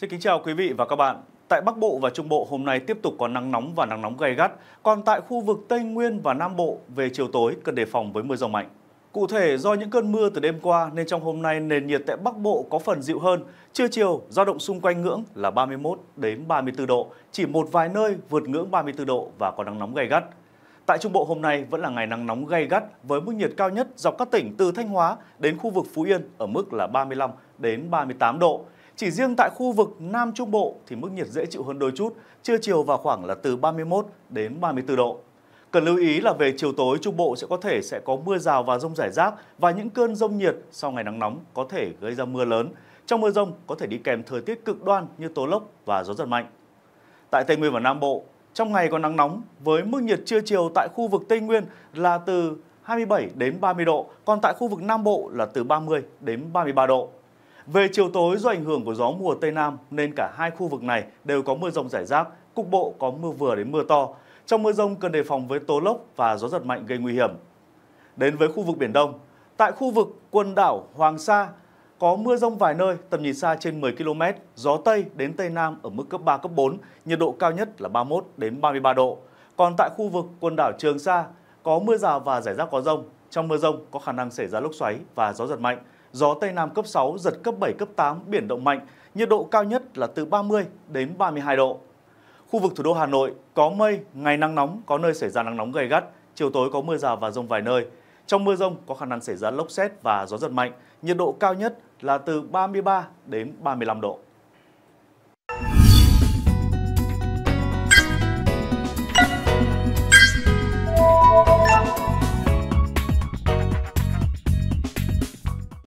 Xin kính chào quý vị và các bạn. Tại Bắc Bộ và Trung Bộ hôm nay tiếp tục có nắng nóng và nắng nóng gay gắt, còn tại khu vực Tây Nguyên và Nam Bộ về chiều tối cần đề phòng với mưa rông mạnh. Cụ thể do những cơn mưa từ đêm qua nên trong hôm nay nền nhiệt tại Bắc Bộ có phần dịu hơn, trưa chiều dao động xung quanh ngưỡng là 31 đến 34 độ, chỉ một vài nơi vượt ngưỡng 34 độ và có nắng nóng gay gắt. Tại Trung Bộ hôm nay vẫn là ngày nắng nóng gay gắt với mức nhiệt cao nhất dọc các tỉnh từ Thanh Hóa đến khu vực Phú Yên ở mức là 35 đến 38 độ. Chỉ riêng tại khu vực Nam Trung Bộ thì mức nhiệt dễ chịu hơn đôi chút, trưa chiều vào khoảng là từ 31 đến 34 độ. Cần lưu ý là về chiều tối Trung Bộ sẽ có thể sẽ có mưa rào và rông rải rác và những cơn rông nhiệt sau ngày nắng nóng có thể gây ra mưa lớn. Trong mưa rông có thể đi kèm thời tiết cực đoan như tố lốc và gió giật mạnh. Tại Tây Nguyên và Nam Bộ, trong ngày có nắng nóng với mức nhiệt trưa chiều tại khu vực Tây Nguyên là từ 27 đến 30 độ, còn tại khu vực Nam Bộ là từ 30 đến 33 độ. Về chiều tối do ảnh hưởng của gió mùa Tây Nam nên cả hai khu vực này đều có mưa rông rải rác, cục bộ có mưa vừa đến mưa to. Trong mưa rông cần đề phòng với tố lốc và gió giật mạnh gây nguy hiểm. Đến với khu vực Biển Đông, tại khu vực quần đảo Hoàng Sa có mưa rông vài nơi, tầm nhìn xa trên 10 km, gió Tây đến Tây Nam ở mức cấp 3, cấp 4, nhiệt độ cao nhất là 31 đến 33 độ. Còn tại khu vực quần đảo Trường Sa, có mưa rào và rải rác có rông. Trong mưa rông có khả năng xảy ra lốc xoáy và gió giật mạnh, gió Tây Nam cấp 6, giật cấp 7, cấp 8, biển động mạnh, nhiệt độ cao nhất là từ 30 đến 32 độ. Khu vực thủ đô Hà Nội có mây, ngày nắng nóng, có nơi xảy ra nắng nóng gay gắt, chiều tối có mưa rào và rông vài nơi. Trong mưa rông có khả năng xảy ra lốc xét và gió giật mạnh, nhiệt độ cao nhất là từ 33 đến 35 độ.